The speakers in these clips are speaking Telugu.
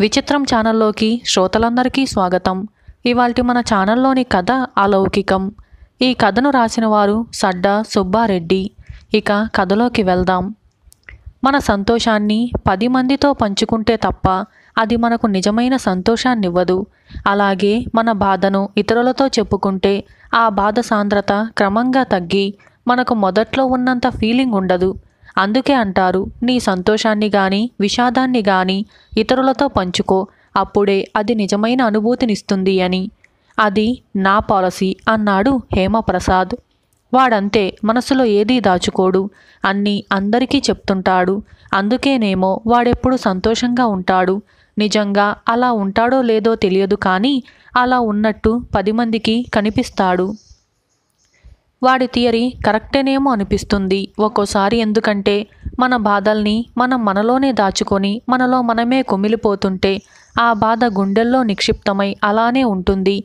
విచిత్రం ఛానల్లోకి శ్రోతలందరికీ స్వాగతం ఇవాల్టి మన ఛానల్లోని కథ అలౌకికం ఈ కథను రాసిన వారు సడ్డా సుబ్బారెడ్డి ఇక కథలోకి వెళ్దాం మన సంతోషాన్ని పది మందితో పంచుకుంటే తప్ప అది మనకు నిజమైన సంతోషాన్నివ్వదు అలాగే మన బాధను ఇతరులతో చెప్పుకుంటే ఆ బాధ సాంద్రత క్రమంగా తగ్గి మనకు మొదట్లో ఉన్నంత ఫీలింగ్ ఉండదు అందుకే అంటారు నీ సంతోషాన్ని గాని విషాదాన్ని గాని ఇతరులతో పంచుకో అప్పుడే అది నిజమైన అనుభూతినిస్తుంది అని అది నా పాలసీ అన్నాడు హేమప్రసాద్ వాడంతే మనసులో ఏదీ దాచుకోడు అన్నీ అందరికీ చెప్తుంటాడు అందుకేనేమో వాడెప్పుడు సంతోషంగా ఉంటాడు నిజంగా అలా ఉంటాడో లేదో తెలియదు కానీ అలా ఉన్నట్టు పది మందికి కనిపిస్తాడు వాడి థియరీ కరెక్టేనేమో అనిపిస్తుంది ఒక్కోసారి ఎందుకంటే మన బాధల్ని మనం మనలోనే దాచుకొని మనలో మనమే కుమిలిపోతుంటే ఆ బాధ గుండెల్లో నిక్షిప్తమై అలానే ఉంటుంది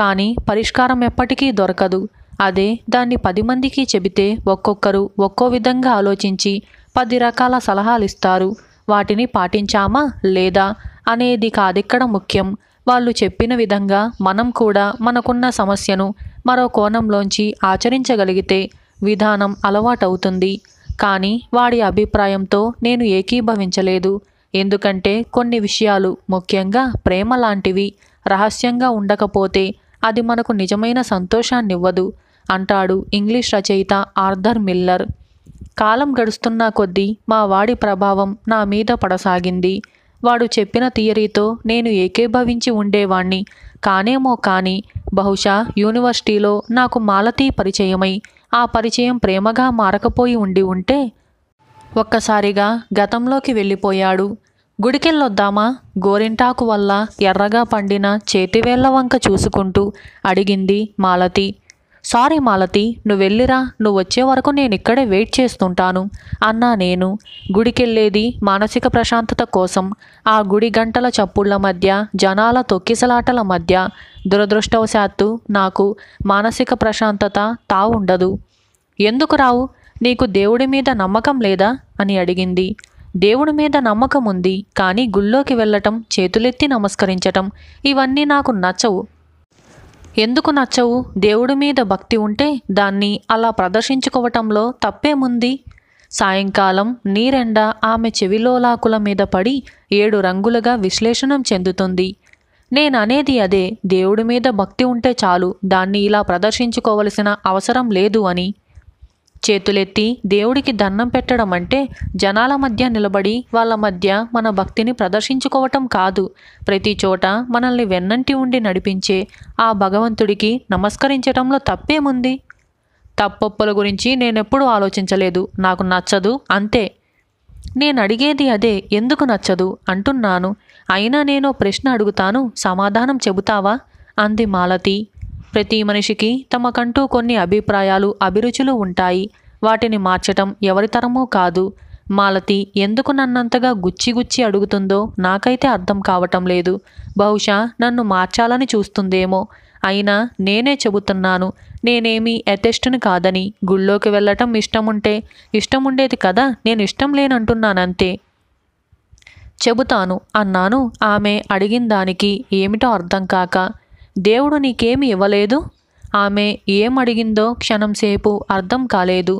కానీ పరిష్కారం ఎప్పటికీ దొరకదు అదే దాన్ని పది మందికి చెబితే ఒక్కొక్కరు ఒక్కో విధంగా ఆలోచించి పది రకాల సలహాలు ఇస్తారు వాటిని పాటించామా లేదా అనేది కాదిక్కడ ముఖ్యం వాళ్ళు చెప్పిన విధంగా మనం కూడా మనకున్న సమస్యను మరో కోణంలోంచి ఆచరించగలిగితే విధానం అలవాటవుతుంది కానీ వాడి అభిప్రాయంతో నేను ఏకీభవించలేదు ఎందుకంటే కొన్ని విషయాలు ముఖ్యంగా ప్రేమ లాంటివి రహస్యంగా ఉండకపోతే అది మనకు నిజమైన సంతోషాన్నివ్వదు అంటాడు ఇంగ్లీష్ రచయిత ఆర్థర్ మిల్లర్ కాలం గడుస్తున్న కొద్దీ మా వాడి ప్రభావం నా మీద పడసాగింది వాడు చెప్పిన థియరీతో నేను ఏకీభవించి ఉండేవాణ్ణి కానేమో కానీ బహుశా యూనివర్సిటీలో నాకు మాలతీ పరిచయమై ఆ పరిచయం ప్రేమగా మారకపోయి ఉండి ఉంటే ఒక్కసారిగా గతంలోకి వెళ్ళిపోయాడు గుడికెళ్ళొద్దామా గోరింటాకు వల్ల ఎర్రగా పండిన చేతివేళ్ల వంక చూసుకుంటూ అడిగింది మాలతి సారీ మాలతి నువ్వు వెళ్ళిరా నువ్వు వచ్చే వరకు నేను ఇక్కడే వెయిట్ చేస్తుంటాను అన్నా నేను గుడికెళ్ళేది మానసిక ప్రశాంతత కోసం ఆ గుడి గంటల చప్పుళ్ల మధ్య జనాల తొక్కిసలాటల మధ్య దురదృష్టవశాత్తు నాకు మానసిక ప్రశాంతత తావుండదు ఎందుకు రావు నీకు దేవుడి మీద నమ్మకం లేదా అని అడిగింది దేవుడి మీద నమ్మకం ఉంది కానీ గుళ్ళోకి వెళ్ళటం చేతులెత్తి నమస్కరించటం ఇవన్నీ నాకు నచ్చవు ఎందుకు నచ్చవు దేవుడి మీద భక్తి ఉంటే దాన్ని అలా ప్రదర్శించుకోవటంలో తప్పేముంది సాయంకాలం నీరెండ ఆమె చెవిలోలాకుల మీద పడి ఏడు రంగులుగా విశ్లేషణం చెందుతుంది నేననేది అదే దేవుడి మీద భక్తి ఉంటే చాలు దాన్ని ఇలా ప్రదర్శించుకోవలసిన అవసరం లేదు అని చేతులెత్తి దేవుడికి దండం పెట్టడం అంటే జనాల మధ్య నిలబడి వాళ్ళ మధ్య మన భక్తిని ప్రదర్శించుకోవటం కాదు ప్రతి చోట మనల్ని వెన్నంటి ఉండి నడిపించే ఆ భగవంతుడికి నమస్కరించటంలో తప్పేముంది తప్పొప్పుల గురించి నేనెప్పుడూ ఆలోచించలేదు నాకు నచ్చదు అంతే నేను అడిగేది అదే ఎందుకు నచ్చదు అంటున్నాను అయినా నేను ప్రశ్న అడుగుతాను సమాధానం చెబుతావా అంది మాలతి ప్రతి మనిషికి తమకంటూ కొన్ని అభిప్రాయాలు అభిరుచులు ఉంటాయి వాటిని మార్చటం ఎవరితరమూ కాదు మాలతి ఎందుకు నన్నంతగా గుచ్చి గుచ్చి అడుగుతుందో నాకైతే అర్థం కావటం లేదు బహుశా నన్ను మార్చాలని చూస్తుందేమో అయినా నేనే చెబుతున్నాను నేనేమి ఎథెస్ట్ని కాదని గుళ్ళోకి వెళ్ళటం ఇష్టముంటే ఇష్టముండేది కదా నేను ఇష్టం లేనంటున్నానంతే చెబుతాను అన్నాను ఆమె అడిగిన దానికి ఏమిటో అర్థం కాక దేవుడు నీకేమి ఇవ్వలేదు ఆమె ఏమడిగిందో క్షణంసేపు అర్థం కాలేదు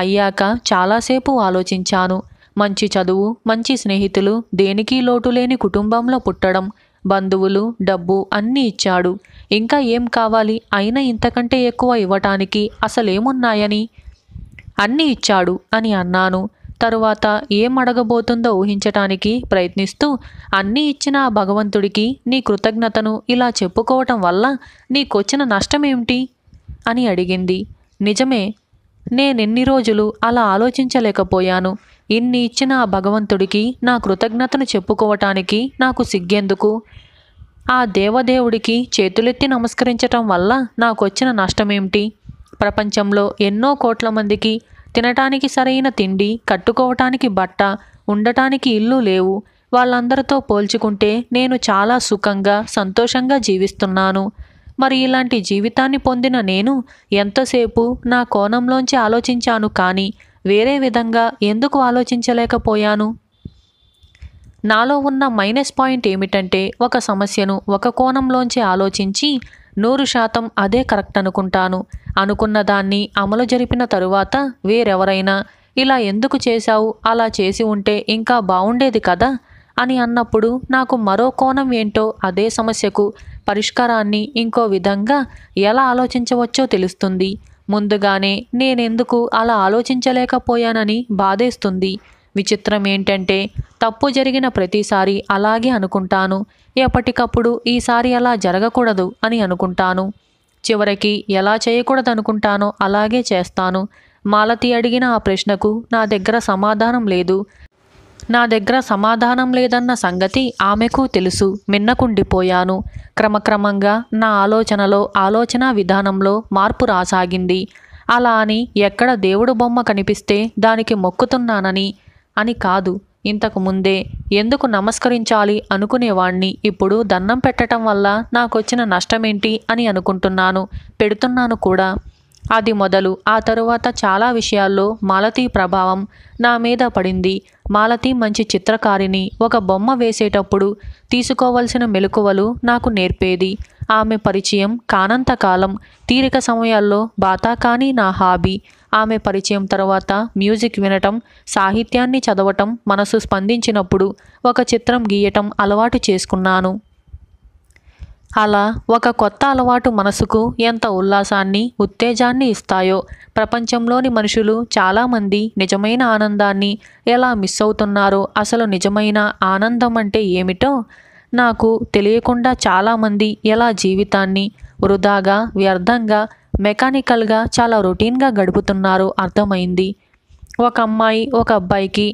అయ్యాక చాలాసేపు ఆలోచించాను మంచి చదువు మంచి స్నేహితులు దేనికి లోటు లేని కుటుంబంలో పుట్టడం బంధువులు డబ్బు అన్నీ ఇచ్చాడు ఇంకా ఏం కావాలి అయినా ఇంతకంటే ఎక్కువ ఇవ్వటానికి అసలేమున్నాయని అన్నీ ఇచ్చాడు అని అన్నాను తరువాత ఏం అడగబోతుందో ఊహించటానికి ప్రయత్నిస్తూ అన్నీ ఇచ్చిన ఆ భగవంతుడికి నీ కృతజ్ఞతను ఇలా చెప్పుకోవటం వల్ల నీకొచ్చిన నష్టమేమిటి అని అడిగింది నిజమే నేనెన్ని రోజులు అలా ఆలోచించలేకపోయాను ఇన్ని ఇచ్చిన ఆ భగవంతుడికి నా కృతజ్ఞతను చెప్పుకోవటానికి నాకు సిగ్గెందుకు ఆ దేవదేవుడికి చేతులెత్తి నమస్కరించటం వల్ల నాకొచ్చిన నష్టమేమిటి ప్రపంచంలో ఎన్నో కోట్ల మందికి తినటానికి సరైన తిండి కట్టుకోవటానికి బట్ట ఉండటానికి ఇల్లు లేవు వాళ్ళందరితో పోల్చుకుంటే నేను చాలా సుఖంగా సంతోషంగా జీవిస్తున్నాను మరి ఇలాంటి జీవితాన్ని పొందిన నేను ఎంతసేపు నా కోణంలోంచి ఆలోచించాను కానీ వేరే విధంగా ఎందుకు ఆలోచించలేకపోయాను నాలో ఉన్న మైనస్ పాయింట్ ఏమిటంటే ఒక సమస్యను ఒక కోణంలోంచి ఆలోచించి నూరు శాతం అదే కరెక్ట్ అనుకుంటాను అనుకున్న దాన్ని అమలు జరిపిన తరువాత వేరెవరైనా ఇలా ఎందుకు చేశావు అలా చేసి ఉంటే ఇంకా బాగుండేది కదా అని అన్నప్పుడు నాకు మరో కోణం ఏంటో అదే సమస్యకు పరిష్కారాన్ని ఇంకో విధంగా ఎలా ఆలోచించవచ్చో తెలుస్తుంది ముందుగానే నేనెందుకు అలా ఆలోచించలేకపోయానని బాధేస్తుంది విచిత్రం ఏంటంటే తప్పు జరిగిన ప్రతిసారి అలాగే అనుకుంటాను ఎప్పటికప్పుడు ఈసారి అలా జరగకూడదు అని అనుకుంటాను చివరికి ఎలా చేయకూడదనుకుంటానో అలాగే చేస్తాను మాలతి అడిగిన ఆ ప్రశ్నకు నా దగ్గర సమాధానం లేదు నా దగ్గర సమాధానం లేదన్న సంగతి ఆమెకు తెలుసు మిన్నకుండిపోయాను క్రమక్రమంగా నా ఆలోచనలో ఆలోచన విధానంలో మార్పు రాసాగింది అలా అని ఎక్కడ దేవుడు బొమ్మ కనిపిస్తే దానికి మొక్కుతున్నానని అని కాదు ఇంతకు ముందే ఎందుకు నమస్కరించాలి అనుకునేవాణ్ణి ఇప్పుడు దన్నం పెట్టడం వల్ల నాకొచ్చిన నష్టమేంటి అని అనుకుంటున్నాను పెడుతున్నాను కూడా అది మొదలు ఆ తరువాత చాలా విషయాల్లో మాలతీ ప్రభావం నా మీద పడింది మాలతి మంచి చిత్రకారిని ఒక బొమ్మ వేసేటప్పుడు తీసుకోవలసిన మెలకువలు నాకు నేర్పేది ఆమె పరిచయం కానంతకాలం తీరిక సమయాల్లో బాతా కానీ నా హాబీ ఆమె పరిచయం తర్వాత మ్యూజిక్ వినటం సాహిత్యాన్ని చదవటం మనసు స్పందించినప్పుడు ఒక చిత్రం గీయటం అలవాటు చేసుకున్నాను అలా ఒక కొత్త అలవాటు మనసుకు ఎంత ఉల్లాసాన్ని ఉత్తేజాన్ని ఇస్తాయో ప్రపంచంలోని మనుషులు చాలామంది నిజమైన ఆనందాన్ని ఎలా మిస్ అవుతున్నారో అసలు నిజమైన ఆనందం అంటే ఏమిటో నాకు తెలియకుండా చాలామంది ఎలా జీవితాన్ని వృధాగా వ్యర్థంగా మెకానికల్గా చాలా రొటీన్గా గడుపుతున్నారు అర్థమైంది ఒక అమ్మాయి ఒక అబ్బాయికి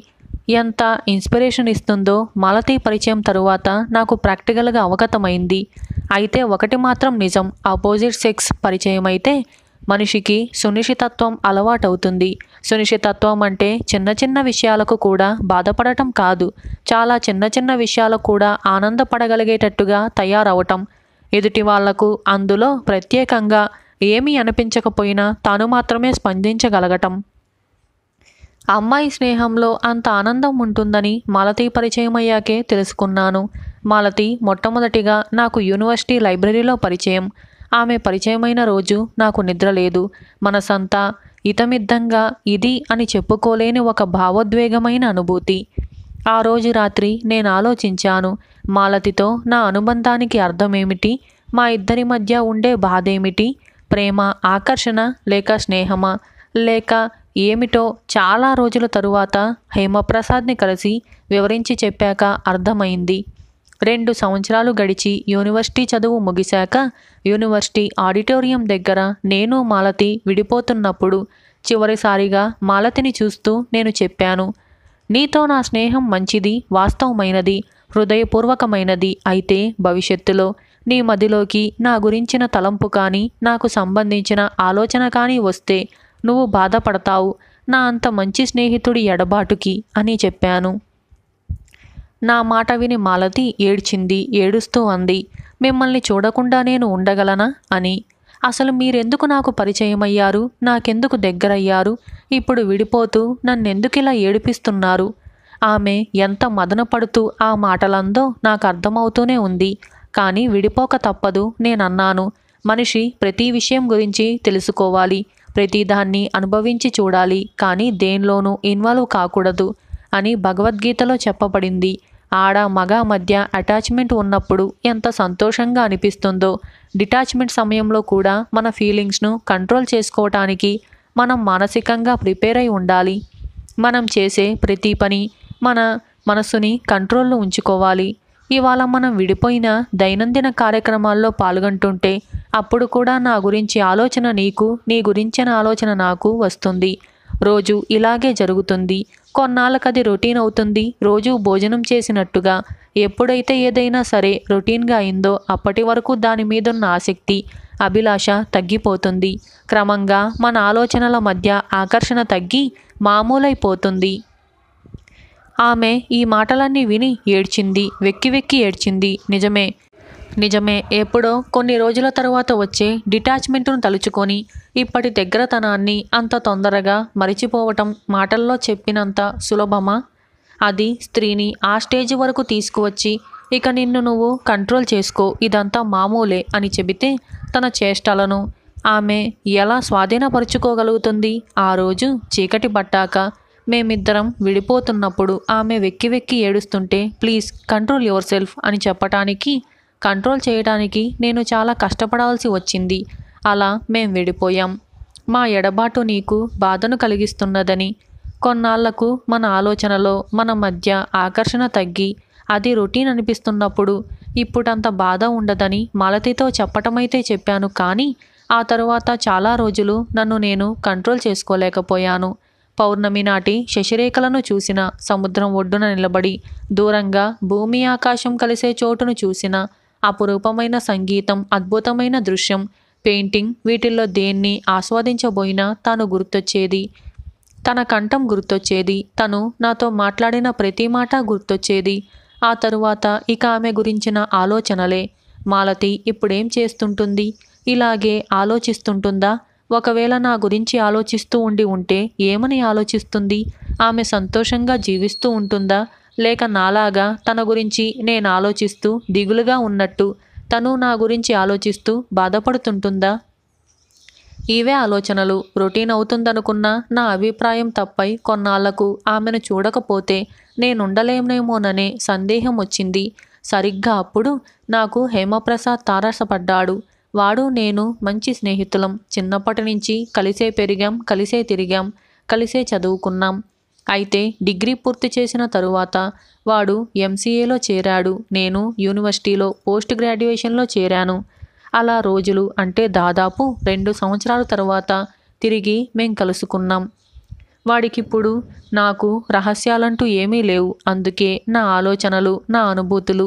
ఎంత ఇన్స్పిరేషన్ ఇస్తుందో మాలతి పరిచయం తరువాత నాకు ప్రాక్టికల్గా అవగతమైంది అయితే ఒకటి మాత్రం నిజం ఆపోజిట్ సెక్స్ పరిచయం అయితే మనిషికి సునిశితత్వం అలవాటవుతుంది సునిశితత్వం అంటే చిన్న చిన్న విషయాలకు కూడా బాధపడటం కాదు చాలా చిన్న చిన్న విషయాలకు కూడా ఆనందపడగలిగేటట్టుగా తయారవటం ఎదుటి వాళ్లకు అందులో ప్రత్యేకంగా ఏమీ అనిపించకపోయినా తాను మాత్రమే స్పందించగలగటం అమ్మాయి స్నేహంలో అంత ఆనందం ఉంటుందని మాలతి పరిచయం అయ్యాకే తెలుసుకున్నాను మాలతి మొట్టమొదటిగా నాకు యూనివర్సిటీ లైబ్రరీలో పరిచయం ఆమె పరిచయమైన రోజు నాకు నిద్ర లేదు మనసంతా ఇతమిద్దంగా ఇది అని చెప్పుకోలేని ఒక భావోద్వేగమైన అనుభూతి ఆ రోజు రాత్రి నేను ఆలోచించాను మాలతితో నా అనుబంధానికి అర్థమేమిటి మా ఇద్దరి మధ్య ఉండే బాధేమిటి ప్రేమ ఆకర్షణ లేక స్నేహమా లేక ఏమిటో చాలా రోజుల తరువాత హేమప్రసాద్ని కలిసి వివరించి చెప్పాక అర్థమైంది రెండు సంవత్సరాలు గడిచి యూనివర్సిటీ చదువు ముగిశాక యూనివర్సిటీ ఆడిటోరియం దగ్గర నేను మాలతి విడిపోతున్నప్పుడు చివరిసారిగా మాలతిని చూస్తూ నేను చెప్పాను నీతో నా స్నేహం మంచిది వాస్తవమైనది హృదయపూర్వకమైనది అయితే భవిష్యత్తులో నీ మదిలోకి నా గురించిన తలంపు కానీ నాకు సంబంధించిన ఆలోచన కానీ వస్తే నువ్వు బాధపడతావు నా అంత మంచి స్నేహితుడి ఎడబాటుకి అని చెప్పాను నా మాట విని మాలతి ఏడ్చింది ఏడుస్తూ అంది మిమ్మల్ని చూడకుండా నేను ఉండగలనా అని అసలు మీరెందుకు నాకు పరిచయమయ్యారు నాకెందుకు దగ్గరయ్యారు ఇప్పుడు విడిపోతూ నన్నెందుకిలా ఏడిపిస్తున్నారు ఆమె ఎంత మదన పడుతూ ఆ మాటలందో నాకు అర్థమవుతూనే ఉంది కానీ విడిపోక తప్పదు నేనన్నాను మనిషి ప్రతి విషయం గురించి తెలుసుకోవాలి ప్రతిదాన్ని అనుభవించి చూడాలి కానీ దేనిలోనూ ఇన్వాల్వ్ కాకూడదు అని భగవద్గీతలో చెప్పబడింది ఆడ మగ మధ్య అటాచ్మెంట్ ఉన్నప్పుడు ఎంత సంతోషంగా అనిపిస్తుందో డిటాచ్మెంట్ సమయంలో కూడా మన ఫీలింగ్స్ను కంట్రోల్ చేసుకోవటానికి మనం మానసికంగా ప్రిపేర్ అయి ఉండాలి మనం చేసే ప్రతి పని మన మనసుని కంట్రోల్లో ఉంచుకోవాలి ఇవాళ మనం విడిపోయిన దైనందిన కార్యక్రమాల్లో పాల్గొంటుంటే అప్పుడు కూడా నా గురించి ఆలోచన నీకు నీ గురించిన ఆలోచన నాకు వస్తుంది రోజు ఇలాగే జరుగుతుంది కొన్నాళ్ళకది రొటీన్ అవుతుంది రోజు భోజనం చేసినట్టుగా ఎప్పుడైతే ఏదైనా సరే రొటీన్గా అయిందో అప్పటి వరకు దాని మీదున్న ఆసక్తి అభిలాష తగ్గిపోతుంది క్రమంగా మన ఆలోచనల మధ్య ఆకర్షణ తగ్గి మామూలైపోతుంది ఆమె ఈ మాటలన్నీ విని ఏడ్చింది వెక్కి వెక్కి ఏడ్చింది నిజమే నిజమే ఎప్పుడో కొన్ని రోజుల తరువాత వచ్చే డిటాచ్మెంట్ను తలుచుకొని ఇప్పటి దగ్గరతనాన్ని అంత తొందరగా మరిచిపోవటం మాటల్లో చెప్పినంత సులభమా అది స్త్రీని ఆ స్టేజ్ వరకు తీసుకువచ్చి ఇక నిన్ను నువ్వు కంట్రోల్ చేసుకో ఇదంతా మామూలే అని చెబితే తన చేష్టలను ఆమె ఎలా స్వాధీనపరుచుకోగలుగుతుంది ఆ రోజు చీకటి పట్టాక మేమిద్దరం విడిపోతున్నప్పుడు ఆమె వెక్కి వెక్కి ఏడుస్తుంటే ప్లీజ్ కంట్రోల్ యువర్ సెల్ఫ్ అని చెప్పటానికి కంట్రోల్ చేయడానికి నేను చాలా కష్టపడాల్సి వచ్చింది అలా మేం విడిపోయాం మా ఎడబాటు నీకు బాధను కలిగిస్తున్నదని కొన్నాళ్లకు మన ఆలోచనలో మన మధ్య ఆకర్షణ తగ్గి అది రొటీన్ అనిపిస్తున్నప్పుడు ఇప్పుడంత బాధ ఉండదని మాలతితో చెప్పటమైతే చెప్పాను కానీ ఆ తరువాత చాలా రోజులు నన్ను నేను కంట్రోల్ చేసుకోలేకపోయాను పౌర్ణమి నాటి శశిరేఖలను చూసిన సముద్రం ఒడ్డున నిలబడి దూరంగా భూమి ఆకాశం కలిసే చోటును చూసిన అపురూపమైన సంగీతం అద్భుతమైన దృశ్యం పెయింటింగ్ వీటిల్లో దేన్ని ఆస్వాదించబోయినా తాను గుర్తొచ్చేది తన కంఠం గుర్తొచ్చేది తను నాతో మాట్లాడిన ప్రతి మాట గుర్తొచ్చేది ఆ తరువాత ఇక ఆమె గురించిన ఆలోచనలే మాలతి ఇప్పుడేం చేస్తుంటుంది ఇలాగే ఆలోచిస్తుంటుందా ఒకవేళ నా గురించి ఆలోచిస్తూ ఉండి ఉంటే ఏమని ఆలోచిస్తుంది ఆమె సంతోషంగా జీవిస్తూ ఉంటుందా లేక నాలాగా తన గురించి నేను ఆలోచిస్తూ దిగులుగా ఉన్నట్టు తను నా గురించి ఆలోచిస్తూ బాధపడుతుంటుందా ఇవే ఆలోచనలు రొటీన్ అవుతుందనుకున్న నా అభిప్రాయం తప్పై కొన్నాళ్లకు ఆమెను చూడకపోతే నేనుండలేమేమోననే సందేహం వచ్చింది సరిగ్గా అప్పుడు నాకు హేమప్రసాద్ తారసపడ్డాడు వాడు నేను మంచి స్నేహితులం చిన్నప్పటి నుంచి కలిసే పెరిగాం కలిసే తిరిగాం కలిసే చదువుకున్నాం అయితే డిగ్రీ పూర్తి చేసిన తరువాత వాడు ఎంసీఏలో చేరాడు నేను యూనివర్సిటీలో పోస్ట్ గ్రాడ్యుయేషన్లో చేరాను అలా రోజులు అంటే దాదాపు రెండు సంవత్సరాల తర్వాత తిరిగి మేం కలుసుకున్నాం వాడికిప్పుడు నాకు రహస్యాలంటూ ఏమీ లేవు అందుకే నా ఆలోచనలు నా అనుభూతులు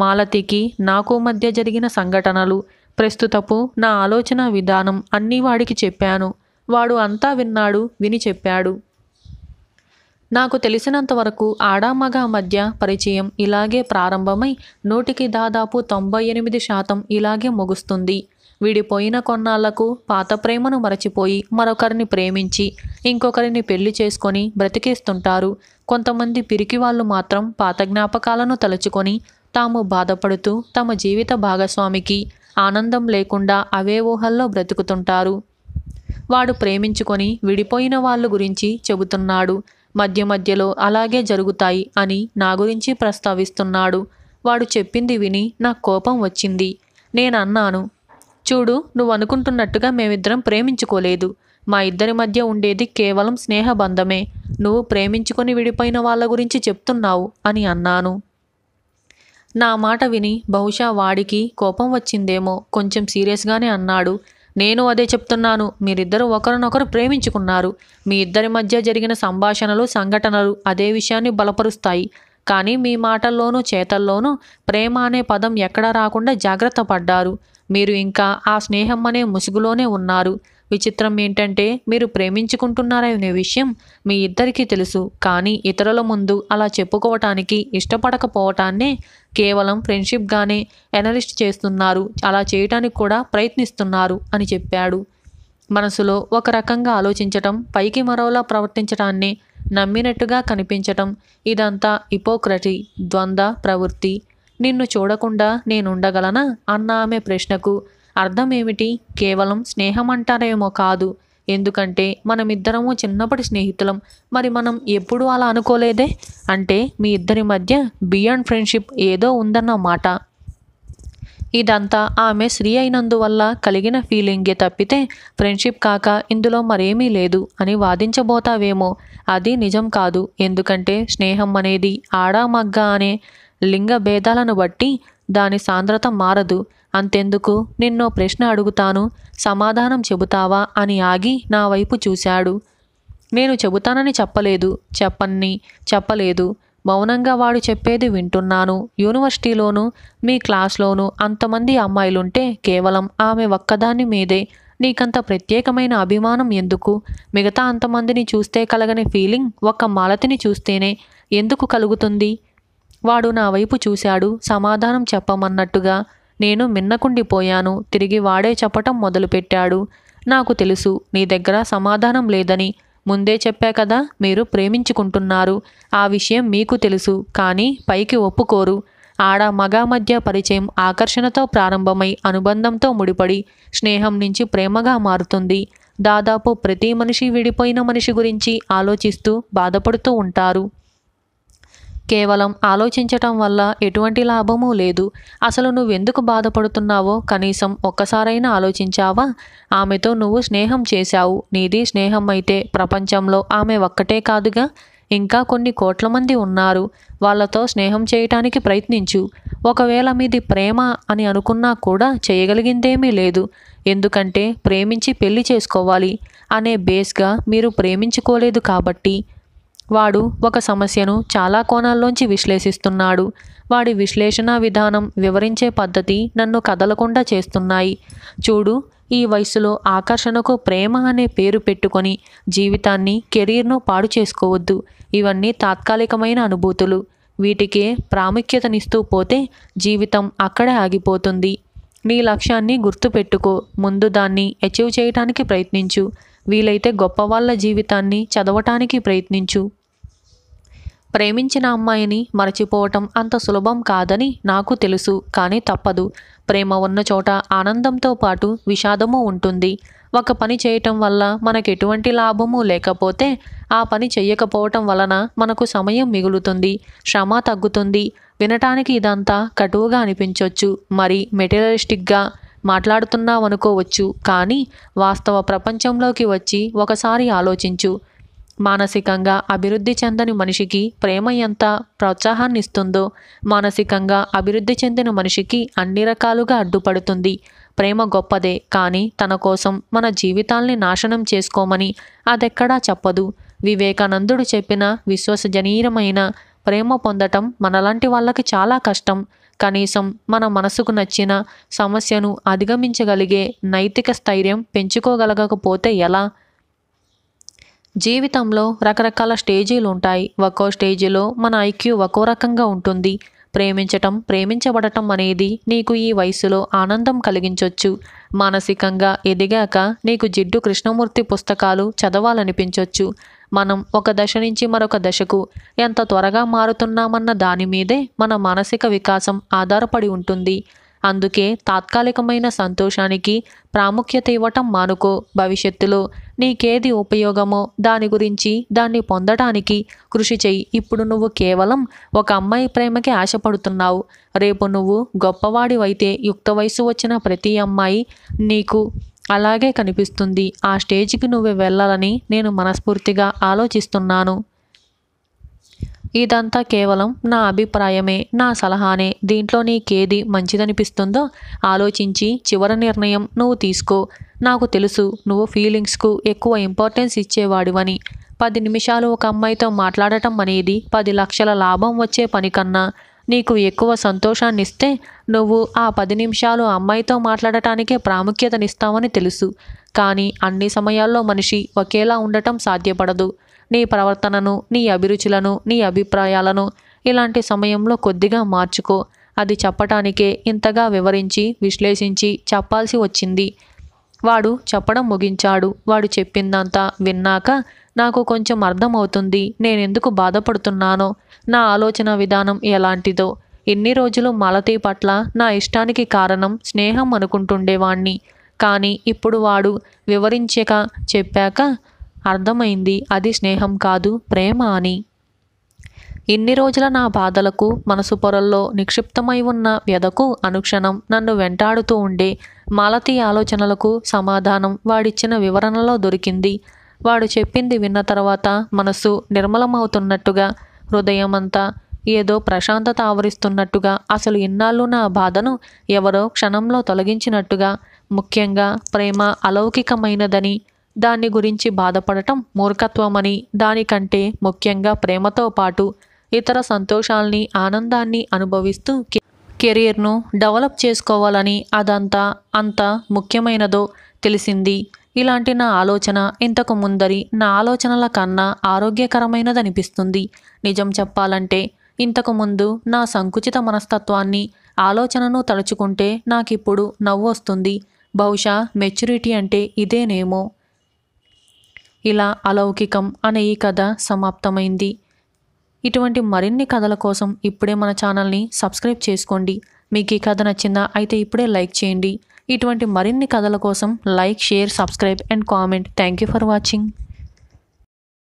మాలతికి నాకు మధ్య జరిగిన సంఘటనలు ప్రస్తుతపు నా ఆలోచన విధానం అన్నీ వాడికి చెప్పాను వాడు అంతా విన్నాడు విని చెప్పాడు నాకు తెలిసినంత వరకు ఆడామగ మధ్య పరిచయం ఇలాగే ప్రారంభమై నూటికి దాదాపు తొంభై ఎనిమిది శాతం ఇలాగే ముగుస్తుంది విడిపోయిన కొన్నాళ్లకు పాత ప్రేమను మరచిపోయి మరొకరిని ప్రేమించి ఇంకొకరిని పెళ్లి చేసుకొని బ్రతికేస్తుంటారు కొంతమంది పిరికి వాళ్ళు మాత్రం పాత జ్ఞాపకాలను తలుచుకొని తాము బాధపడుతూ తమ జీవిత భాగస్వామికి ఆనందం లేకుండా అవే ఊహల్లో బ్రతుకుతుంటారు వాడు ప్రేమించుకొని విడిపోయిన వాళ్ళ గురించి చెబుతున్నాడు మధ్య మధ్యలో అలాగే జరుగుతాయి అని నా గురించి ప్రస్తావిస్తున్నాడు వాడు చెప్పింది విని నాకు కోపం వచ్చింది నేనన్నాను చూడు నువ్వు అనుకుంటున్నట్టుగా మేమిద్దరం ప్రేమించుకోలేదు మా ఇద్దరి మధ్య ఉండేది కేవలం స్నేహబంధమే నువ్వు ప్రేమించుకొని విడిపోయిన వాళ్ళ గురించి చెప్తున్నావు అని అన్నాను నా మాట విని బహుశా వాడికి కోపం వచ్చిందేమో కొంచెం సీరియస్గానే అన్నాడు నేను అదే చెప్తున్నాను మీరిద్దరూ ఒకరినొకరు ప్రేమించుకున్నారు మీ ఇద్దరి మధ్య జరిగిన సంభాషణలు సంఘటనలు అదే విషయాన్ని బలపరుస్తాయి కానీ మీ మాటల్లోనూ చేతల్లోనూ ప్రేమ అనే పదం ఎక్కడా రాకుండా జాగ్రత్త పడ్డారు మీరు ఇంకా ఆ స్నేహం అనే ముసుగులోనే ఉన్నారు విచిత్రం ఏంటంటే మీరు ప్రేమించుకుంటున్నారనే విషయం మీ ఇద్దరికీ తెలుసు కానీ ఇతరుల ముందు అలా చెప్పుకోవటానికి ఇష్టపడకపోవటాన్నే కేవలం ఫ్రెండ్షిప్గానే ఎనలిస్ట్ చేస్తున్నారు అలా చేయటానికి కూడా ప్రయత్నిస్తున్నారు అని చెప్పాడు మనసులో ఒక రకంగా ఆలోచించటం పైకి మరోలా ప్రవర్తించటాన్ని నమ్మినట్టుగా కనిపించటం ఇదంతా ఇపోక్రటి ద్వంద్వ ప్రవృత్తి నిన్ను చూడకుండా నేనుండగలనా అన్న ఆమె ప్రశ్నకు అర్థం ఏమిటి కేవలం స్నేహం అంటారేమో కాదు ఎందుకంటే మనమిద్దరము చిన్నప్పటి స్నేహితులం మరి మనం ఎప్పుడూ అలా అనుకోలేదే అంటే మీ ఇద్దరి మధ్య బియాండ్ ఫ్రెండ్షిప్ ఏదో ఉందన్న మాట ఇదంతా ఆమె స్త్రీ అయినందువల్ల కలిగిన ఫీలింగే తప్పితే ఫ్రెండ్షిప్ కాక ఇందులో మరేమీ లేదు అని వాదించబోతావేమో అది నిజం కాదు ఎందుకంటే స్నేహం అనేది ఆడా మగ్గ అనే లింగ భేదాలను బట్టి దాని సాంద్రత మారదు అంతెందుకు నిన్నో ప్రశ్న అడుగుతాను సమాధానం చెబుతావా అని ఆగి నా వైపు చూశాడు నేను చెబుతానని చెప్పలేదు చెప్పన్ని చెప్పలేదు మౌనంగా వాడు చెప్పేది వింటున్నాను యూనివర్సిటీలోనూ మీ క్లాస్లోనూ అంతమంది అమ్మాయిలుంటే కేవలం ఆమె ఒక్కదాన్ని మీదే నీకంత ప్రత్యేకమైన అభిమానం ఎందుకు మిగతా అంతమందిని చూస్తే కలగని ఫీలింగ్ ఒక్క మాలతిని చూస్తేనే ఎందుకు కలుగుతుంది వాడు నా వైపు చూశాడు సమాధానం చెప్పమన్నట్టుగా నేను మిన్నకుండిపోయాను తిరిగి వాడే చెప్పటం మొదలుపెట్టాడు నాకు తెలుసు నీ దగ్గర సమాధానం లేదని ముందే చెప్పా కదా మీరు ప్రేమించుకుంటున్నారు ఆ విషయం మీకు తెలుసు కానీ పైకి ఒప్పుకోరు ఆడ మగ మధ్య పరిచయం ఆకర్షణతో ప్రారంభమై అనుబంధంతో ముడిపడి స్నేహం నుంచి ప్రేమగా మారుతుంది దాదాపు ప్రతి మనిషి విడిపోయిన మనిషి గురించి ఆలోచిస్తూ బాధపడుతూ ఉంటారు కేవలం ఆలోచించటం వల్ల ఎటువంటి లాభమూ లేదు అసలు నువ్వెందుకు బాధపడుతున్నావో కనీసం ఒక్కసారైనా ఆలోచించావా ఆమెతో నువ్వు స్నేహం చేశావు నీది స్నేహం అయితే ప్రపంచంలో ఆమె ఒక్కటే కాదుగా ఇంకా కొన్ని కోట్ల మంది ఉన్నారు వాళ్ళతో స్నేహం చేయటానికి ప్రయత్నించు ఒకవేళ మీది ప్రేమ అని అనుకున్నా కూడా చేయగలిగిందేమీ లేదు ఎందుకంటే ప్రేమించి పెళ్లి చేసుకోవాలి అనే బేస్గా మీరు ప్రేమించుకోలేదు కాబట్టి వాడు ఒక సమస్యను చాలా కోణాల్లోంచి విశ్లేషిస్తున్నాడు వాడి విశ్లేషణ విధానం వివరించే పద్ధతి నన్ను కదలకుండా చేస్తున్నాయి చూడు ఈ వయసులో ఆకర్షణకు ప్రేమ అనే పేరు పెట్టుకొని జీవితాన్ని కెరీర్ను పాడు చేసుకోవద్దు ఇవన్నీ తాత్కాలికమైన అనుభూతులు వీటికే ప్రాముఖ్యతనిస్తూ పోతే జీవితం అక్కడే ఆగిపోతుంది నీ లక్ష్యాన్ని గుర్తుపెట్టుకో ముందు దాన్ని అచీవ్ చేయటానికి ప్రయత్నించు వీలైతే వాళ్ళ జీవితాన్ని చదవటానికి ప్రయత్నించు ప్రేమించిన అమ్మాయిని మరచిపోవటం అంత సులభం కాదని నాకు తెలుసు కానీ తప్పదు ప్రేమ ఉన్న చోట ఆనందంతో పాటు విషాదము ఉంటుంది ఒక పని చేయటం వల్ల మనకు ఎటువంటి లాభము లేకపోతే ఆ పని చేయకపోవటం వలన మనకు సమయం మిగులుతుంది శ్రమ తగ్గుతుంది వినటానికి ఇదంతా కటువుగా అనిపించవచ్చు మరి మెటీరియలిస్టిక్గా మాట్లాడుతున్నావనుకోవచ్చు కానీ వాస్తవ ప్రపంచంలోకి వచ్చి ఒకసారి ఆలోచించు మానసికంగా అభివృద్ధి చెందని మనిషికి ప్రేమ ఎంత ప్రోత్సాహాన్ని ఇస్తుందో మానసికంగా అభివృద్ధి చెందిన మనిషికి అన్ని రకాలుగా అడ్డుపడుతుంది ప్రేమ గొప్పదే కానీ తన కోసం మన జీవితాల్ని నాశనం చేసుకోమని అదెక్కడా చెప్పదు వివేకానందుడు చెప్పిన విశ్వసజనీయమైన ప్రేమ పొందటం మనలాంటి వాళ్ళకి చాలా కష్టం కనీసం మన మనసుకు నచ్చిన సమస్యను అధిగమించగలిగే నైతిక స్థైర్యం పెంచుకోగలగకపోతే ఎలా జీవితంలో రకరకాల స్టేజీలు ఉంటాయి ఒక్కో స్టేజీలో మన ఐక్యూ ఒక్కో రకంగా ఉంటుంది ప్రేమించటం ప్రేమించబడటం అనేది నీకు ఈ వయసులో ఆనందం కలిగించవచ్చు మానసికంగా ఎదిగాక నీకు జిడ్డు కృష్ణమూర్తి పుస్తకాలు చదవాలనిపించవచ్చు మనం ఒక దశ నుంచి మరొక దశకు ఎంత త్వరగా మారుతున్నామన్న దాని మీదే మన మానసిక వికాసం ఆధారపడి ఉంటుంది అందుకే తాత్కాలికమైన సంతోషానికి ప్రాముఖ్యత ఇవ్వటం మానుకో భవిష్యత్తులో నీకేది ఉపయోగమో దాని గురించి దాన్ని పొందటానికి కృషి చేయి ఇప్పుడు నువ్వు కేవలం ఒక అమ్మాయి ప్రేమకి ఆశపడుతున్నావు రేపు నువ్వు గొప్పవాడివైతే యుక్త వయసు వచ్చిన ప్రతి అమ్మాయి నీకు అలాగే కనిపిస్తుంది ఆ స్టేజ్కి నువ్వు వెళ్ళాలని నేను మనస్ఫూర్తిగా ఆలోచిస్తున్నాను ఇదంతా కేవలం నా అభిప్రాయమే నా సలహానే దీంట్లో నీకేది మంచిదనిపిస్తుందో ఆలోచించి చివరి నిర్ణయం నువ్వు తీసుకో నాకు తెలుసు నువ్వు ఫీలింగ్స్కు ఎక్కువ ఇంపార్టెన్స్ ఇచ్చేవాడివని పది నిమిషాలు ఒక అమ్మాయితో మాట్లాడటం అనేది పది లక్షల లాభం వచ్చే పని కన్నా నీకు ఎక్కువ సంతోషాన్నిస్తే నువ్వు ఆ పది నిమిషాలు అమ్మాయితో మాట్లాడటానికే ప్రాముఖ్యతనిస్తావని తెలుసు కానీ అన్ని సమయాల్లో మనిషి ఒకేలా ఉండటం సాధ్యపడదు నీ ప్రవర్తనను నీ అభిరుచులను నీ అభిప్రాయాలను ఇలాంటి సమయంలో కొద్దిగా మార్చుకో అది చెప్పటానికే ఇంతగా వివరించి విశ్లేషించి చెప్పాల్సి వచ్చింది వాడు చెప్పడం ముగించాడు వాడు చెప్పిందంతా విన్నాక నాకు కొంచెం అర్థమవుతుంది నేనెందుకు బాధపడుతున్నానో నా ఆలోచన విధానం ఎలాంటిదో ఎన్ని రోజులు మాలతి పట్ల నా ఇష్టానికి కారణం స్నేహం అనుకుంటుండేవాణ్ణి కానీ ఇప్పుడు వాడు వివరించక చెప్పాక అర్థమైంది అది స్నేహం కాదు ప్రేమ అని ఇన్ని రోజుల నా బాధలకు మనసు పొరల్లో నిక్షిప్తమై ఉన్న వ్యధకు అనుక్షణం నన్ను వెంటాడుతూ ఉండే మాలతీ ఆలోచనలకు సమాధానం వాడిచ్చిన వివరణలో దొరికింది వాడు చెప్పింది విన్న తర్వాత మనసు నిర్మలమవుతున్నట్టుగా హృదయమంతా ఏదో ప్రశాంతత ఆవరిస్తున్నట్టుగా అసలు ఇన్నాళ్ళు నా బాధను ఎవరో క్షణంలో తొలగించినట్టుగా ముఖ్యంగా ప్రేమ అలౌకికమైనదని దాని గురించి బాధపడటం మూర్ఖత్వమని దానికంటే ముఖ్యంగా ప్రేమతో పాటు ఇతర సంతోషాల్ని ఆనందాన్ని అనుభవిస్తూ కెరీర్ను డెవలప్ చేసుకోవాలని అదంతా అంత ముఖ్యమైనదో తెలిసింది ఇలాంటి నా ఆలోచన ఇంతకు ముందరి నా ఆలోచనల కన్నా ఆరోగ్యకరమైనదనిపిస్తుంది నిజం చెప్పాలంటే ఇంతకు ముందు నా సంకుచిత మనస్తత్వాన్ని ఆలోచనను తలుచుకుంటే నాకిప్పుడు నవ్వు వస్తుంది బహుశా మెచ్యూరిటీ అంటే ఇదేనేమో ఇలా అలౌకికం అనే ఈ కథ సమాప్తమైంది ఇటువంటి మరిన్ని కథల కోసం ఇప్పుడే మన ఛానల్ని సబ్స్క్రైబ్ చేసుకోండి మీకు ఈ కథ నచ్చిందా అయితే ఇప్పుడే లైక్ చేయండి ఇటువంటి మరిన్ని కథల కోసం like share subscribe and comment thank you for watching